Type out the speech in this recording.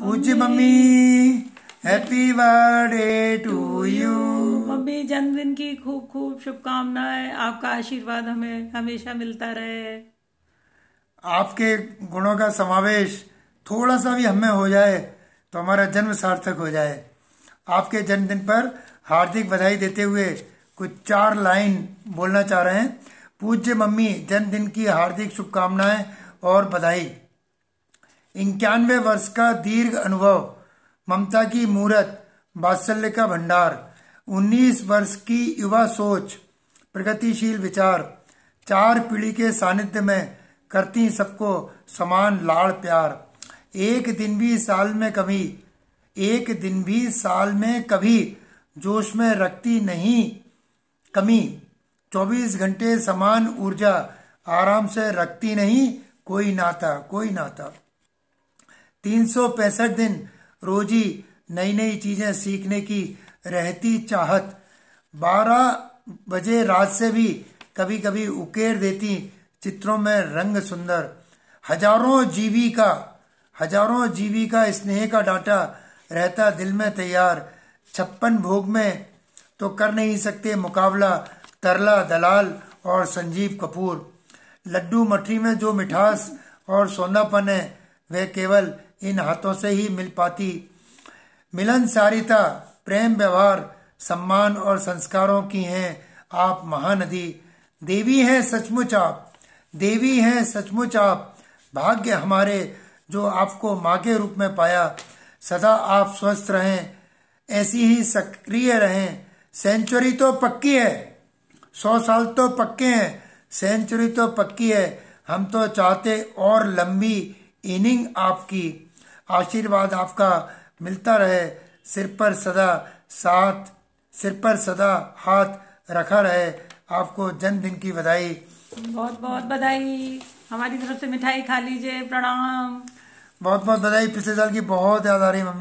पूछी mummy happy birthday to you mummy जन्मदिन की खूब खूब शुभकामनाएं आपका आशीर्वाद हमें हमेशा मिलता रहे आपके गुणों का समावेश थोड़ा सा भी हमें हो जाए तो हमारा जन्म सार्थक हो जाए आपके जन्मदिन पर हार्दिक बधाई देते हुए कुछ चार लाइन बोलना चाह रहे हैं पूज्य मम्मी जन्मदिन की हार्दिक शुभकामनाएं और बधाई इक्यानवे वर्ष का दीर्घ अनुभव ममता की मूर्त बात्सल्य का भंडार उन्नीस वर्ष की युवा सोच प्रगतिशील विचार चार पीढ़ी के सानिध्य में करती सबको समान लाड़ प्यार एक दिन भी साल में कभी एक दिन भी साल में कभी जोश में रखती नहीं कमी चौबीस घंटे समान ऊर्जा आराम से रखती नहीं कोई नाता कोई नाता तीन दिन रोजी नई नई चीज़ें सीखने की रहती चाहत बारह बजे रात से भी कभी कभी उकेर देती चित्रों में रंग सुंदर हजारों जीवी का हजारों जीवी का स्नेह का डाटा रहता दिल में तैयार छप्पन भोग में तो कर नहीं सकते मुकाबला तरला दलाल और संजीव कपूर लड्डू मठरी में जो मिठास और सोनापन है वह केवल इन हाथों से ही मिल पाती मिलनसारिता प्रेम व्यवहार सम्मान और संस्कारों की हैं आप महानदी देवी हैं सचमुच आप देवी हैं सचमुच आप भाग्य हमारे जो आपको माँ के रूप में पाया सदा आप स्वस्थ रहें ऐसी ही सक्रिय रहें सेंचुरी तो पक्की है सौ साल तो पक्के हैं सेंचुरी तो पक्की है हम तो चाहते और लंबी इनिंग आपकी आशीर्वाद आपका मिलता रहे सिर पर सदा साथ सिर पर सदा हाथ रखा रहे आपको जन्मदिन की बधाई बहुत बहुत बधाई हमारी तरफ से मिठाई खा लीजिए प्रणाम बहुत बहुत बधाई पिछले साल की बहुत याद आ रही मम्मी